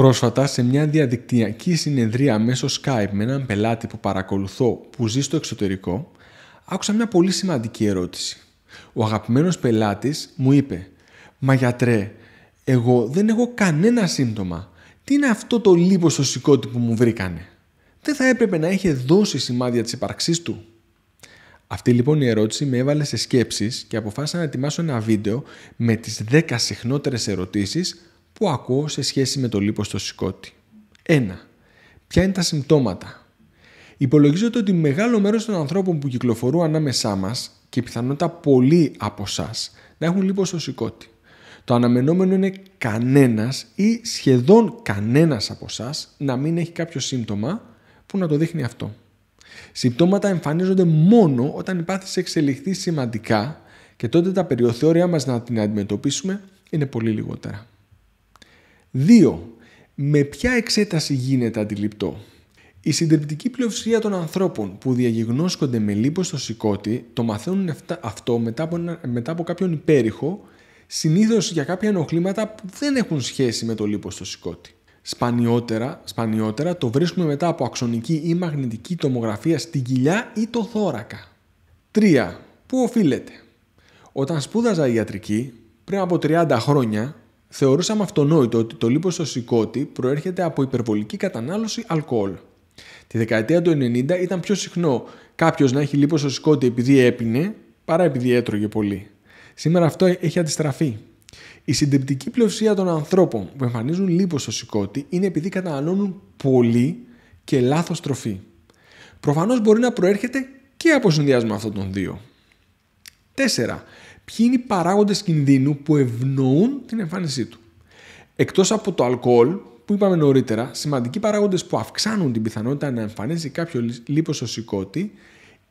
Πρόσφατα, σε μια διαδικτυακή συνεδρία μέσω Skype με έναν πελάτη που παρακολουθώ που ζει στο εξωτερικό, άκουσα μια πολύ σημαντική ερώτηση. Ο αγαπημένος πελάτης μου είπε «Μα γιατρέ, εγώ δεν έχω κανένα σύμπτωμα. Τι είναι αυτό το λίπο στο σηκώτη που μου βρήκανε. Δεν θα έπρεπε να είχε δώσει σημάδια της ύπαρξής του». Αυτή λοιπόν η ερώτηση με έβαλε σε σκέψεις και αποφάσισα να ετοιμάσω ένα βίντεο με τις 10 συχνότερες ερωτήσεις που ακούω σε σχέση με το λίπος στο σηκώτη. 1. Ποια είναι τα συμπτώματα. Υπολογίζεται ότι μεγάλο μέρος των ανθρώπων που κυκλοφορούν ανάμεσά μας και πιθανότητα πολλοί από εσάς να έχουν λίπος στο σηκώτη. Το αναμενόμενο είναι κανένας ή σχεδόν κανένας από εσάς να μην έχει κάποιο σύμπτωμα που να το δείχνει αυτό. Συμπτώματα εμφανίζονται μόνο όταν η πάθηση εξελιχθεί σημαντικά και τότε τα περιοθεώρια μας να την αντιμετωπίσουμε είναι πολύ λιγότερα. 2. Με ποια εξέταση γίνεται αντιληπτό. Η συντριπτική πλειοψηφία των ανθρώπων που διαγνώσκονται με λίπος στο σηκώτη το μαθαίνουν αυτό μετά από, κάποιον υπέρηχο, συνήθως για κάποια ενοχλήματα που δεν έχουν σχέση με το λίπος στο σηκώτη. Σπανιότερα, σπανιότερα το βρίσκουμε μετά από αξονική ή μαγνητική τομογραφία στην κοιλιά ή το θώρακα. 3. Πού οφείλεται. Όταν σπούδαζα ιατρική, πριν από 30 χρόνια, θεωρούσαμε αυτονόητο ότι το λίπος στο σηκώτη προέρχεται από υπερβολική κατανάλωση αλκοόλ. Τη δεκαετία του 90 ήταν πιο συχνό κάποιος να έχει λίπος στο σηκώτη επειδή έπινε παρά επειδή έτρωγε πολύ. Σήμερα αυτό έχει αντιστραφεί. Η συντριπτική πλειοψηφία των ανθρώπων που εμφανίζουν λίπος στο σηκώτη είναι επειδή καταναλώνουν πολύ και λάθος τροφή. Προφανώς μπορεί να προέρχεται και από συνδυασμό αυτών των δύο. 4 ποιοι είναι οι παράγοντες κινδύνου που ευνοούν την εμφάνισή του. Εκτός από το αλκοόλ, που είπαμε νωρίτερα, σημαντικοί παράγοντες που αυξάνουν την πιθανότητα να εμφανίσει κάποιο λίπος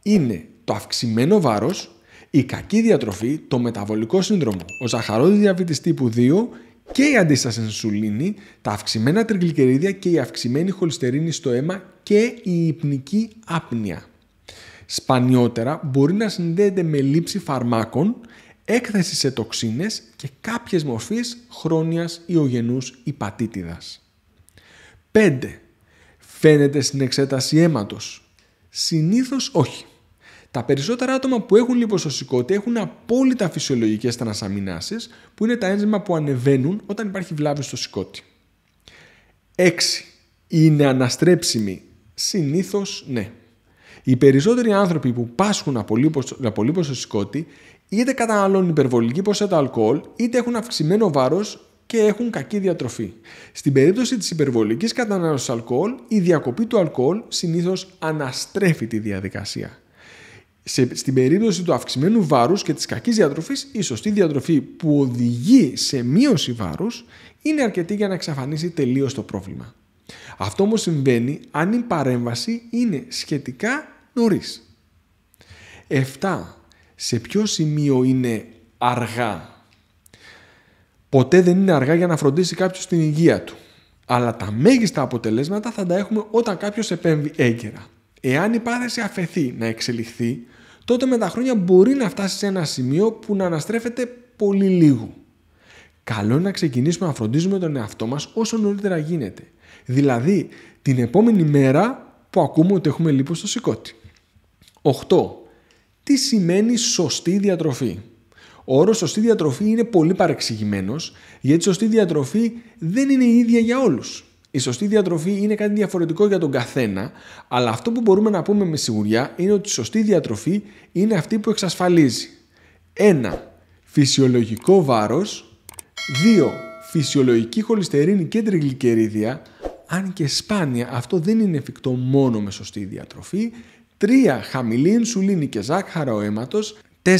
είναι το αυξημένο βάρος, η κακή διατροφή, το μεταβολικό σύνδρομο, ο ζαχαρόδης διαβήτης τύπου 2 και η αντίσταση ενσουλίνη, τα αυξημένα τριγλικερίδια και η αυξημένη χολυστερίνη στο αίμα και η υπνική άπνοια. Σπανιότερα μπορεί να συνδέεται με λήψη φαρμάκων έκθεση σε τοξίνες και κάποιες μορφές χρόνιας ιογενούς υπατήτηδας. 5. Φαίνεται στην εξέταση αίματος. Συνήθως όχι. Τα περισσότερα άτομα που έχουν λιποσοσικότητα έχουν απόλυτα φυσιολογικές θανασαμινάσεις που είναι τα ένζημα που ανεβαίνουν όταν υπάρχει βλάβη στο σηκώτη. 6. Είναι αναστρέψιμη. Συνήθως ναι. Οι περισσότεροι άνθρωποι που πάσχουν από λίπος, στο σηκώτη είτε καταναλώνουν υπερβολική ποσότητα αλκοόλ, είτε έχουν αυξημένο βάρος και έχουν κακή διατροφή. Στην περίπτωση της υπερβολικής κατανάλωσης αλκοόλ, η διακοπή του αλκοόλ συνήθως αναστρέφει τη διαδικασία. Σε, στην περίπτωση του αυξημένου βάρους και της κακής διατροφής, η σωστή διατροφή που οδηγεί σε μείωση βάρους είναι αρκετή για να εξαφανίσει τελείως το πρόβλημα. Αυτό όμως συμβαίνει αν η παρέμβαση είναι σχετικά νωρίς σε ποιο σημείο είναι αργά. Ποτέ δεν είναι αργά για να φροντίσει κάποιος την υγεία του. Αλλά τα μέγιστα αποτελέσματα θα τα έχουμε όταν κάποιος επέμβει έγκαιρα. Εάν η πάθηση αφαιθεί να εξελιχθεί, τότε με τα χρόνια μπορεί να φτάσει σε ένα σημείο που να αναστρέφεται πολύ λίγο. Καλό είναι να ξεκινήσουμε να φροντίζουμε τον εαυτό μας όσο νωρίτερα γίνεται. Δηλαδή, την επόμενη μέρα που ακούμε ότι έχουμε λίπος στο σηκώτη. 8. Τι σημαίνει σωστή διατροφή. Ο όρος σωστή διατροφή είναι πολύ παρεξηγημένος, γιατί σωστή διατροφή δεν είναι η ίδια για όλους. Η σωστή διατροφή είναι κάτι διαφορετικό για τον καθένα, αλλά αυτό που μπορούμε να πούμε με σιγουριά είναι ότι η σωστή διατροφή είναι αυτή που εξασφαλίζει 1. Φυσιολογικό βάρος 2. Φυσιολογική χολυστερίνη και τριγλικερίδια αν και σπάνια αυτό δεν είναι εφικτό μόνο με σωστή διατροφή 3. Χαμηλή ενσουλίνη και ζάχαρα ο αίματος. 4.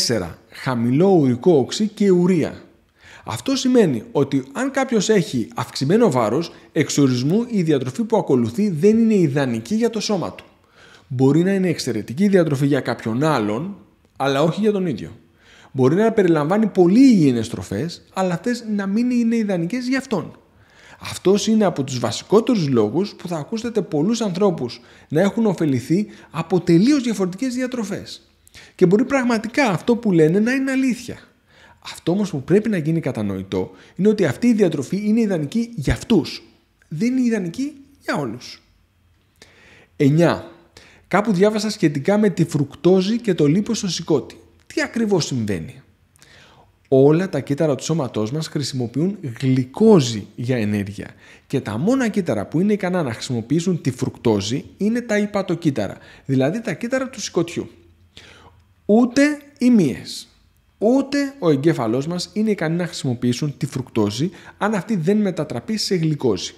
Χαμηλό ουρικό οξύ και ουρία. Αυτό σημαίνει ότι αν κάποιος έχει αυξημένο βάρος, ορισμού η διατροφή που ακολουθεί δεν είναι ιδανική για το σώμα του. Μπορεί να είναι εξαιρετική διατροφή για κάποιον άλλον, αλλά όχι για τον ίδιο. Μπορεί να περιλαμβάνει πολύ υγιεινές τροφές, αλλά αυτές να μην είναι ιδανικές για αυτόν. Αυτός είναι από τους βασικότερους λόγους που θα ακούσετε πολλούς ανθρώπους να έχουν ωφεληθεί από τελείως διαφορετικές διατροφές. Και μπορεί πραγματικά αυτό που λένε να είναι αλήθεια. Αυτό όμως που πρέπει να γίνει κατανοητό είναι ότι αυτή η διατροφή είναι ιδανική για αυτούς. Δεν είναι ιδανική για όλους. 9. Κάπου διάβασα σχετικά με τη φρουκτόζη και το λίπος στο σηκώτη. Τι ακριβώς συμβαίνει όλα τα κύτταρα του σώματός μας χρησιμοποιούν γλυκόζη για ενέργεια και τα μόνα κύτταρα που είναι ικανά να χρησιμοποιήσουν τη φρουκτόζη είναι τα υπατοκύτταρα, δηλαδή τα κύτταρα του σηκωτιού. Ούτε οι μύες, ούτε ο εγκέφαλός μας είναι ικανή να χρησιμοποιήσουν τη φρουκτόζη αν αυτή δεν μετατραπεί σε γλυκόζη.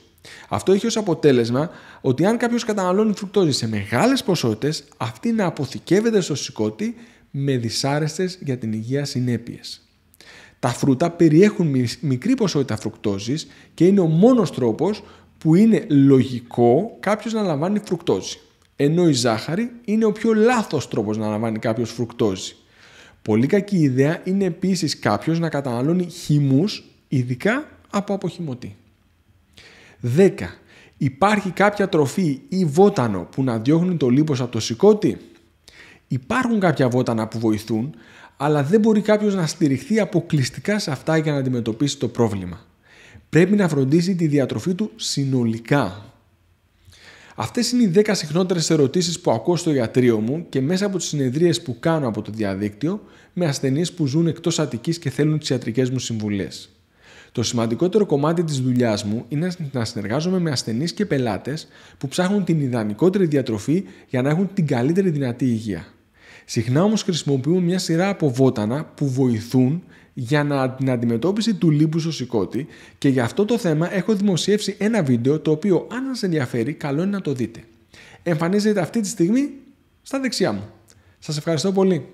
Αυτό έχει ως αποτέλεσμα ότι αν κάποιος καταναλώνει φρουκτόζη σε μεγάλες ποσότητες, αυτή να αποθηκεύεται στο σηκώτη με δυσάρεστες για την υγεία συνέπειες. Τα φρούτα περιέχουν μικρή ποσότητα φρουκτόζης και είναι ο μόνος τρόπος που είναι λογικό κάποιος να λαμβάνει φρουκτόζη. Ενώ η ζάχαρη είναι ο πιο λάθος τρόπος να λαμβάνει κάποιος φρουκτόζη. Πολύ κακή ιδέα είναι επίσης κάποιος να καταναλώνει χυμούς, ειδικά από αποχυμωτή. 10. Υπάρχει κάποια τροφή ή βότανο που να διώχνει το λίπος από το σηκώτη. Υπάρχουν κάποια βότανα που βοηθούν, αλλά δεν μπορεί κάποιος να στηριχθεί αποκλειστικά σε αυτά για να αντιμετωπίσει το πρόβλημα. Πρέπει να φροντίζει τη διατροφή του συνολικά. Αυτές είναι οι 10 συχνότερες ερωτήσεις που ακούω στο γιατρίο μου και μέσα από τις συνεδρίες που κάνω από το διαδίκτυο με ασθενείς που ζουν εκτός Αττικής και θέλουν τις ιατρικές μου συμβουλές. Το σημαντικότερο κομμάτι της δουλειάς μου είναι να συνεργάζομαι με ασθενείς και πελάτες που ψάχνουν την ιδανικότερη διατροφή για να έχουν την καλύτερη δυνατή υγεία. Συχνά όμως χρησιμοποιούν μια σειρά από βότανα που βοηθούν για να, την αντιμετώπιση του λίπους στο σηκώτη και για αυτό το θέμα έχω δημοσιεύσει ένα βίντεο το οποίο αν σας ενδιαφέρει καλό είναι να το δείτε. Εμφανίζεται αυτή τη στιγμή στα δεξιά μου. Σας ευχαριστώ πολύ.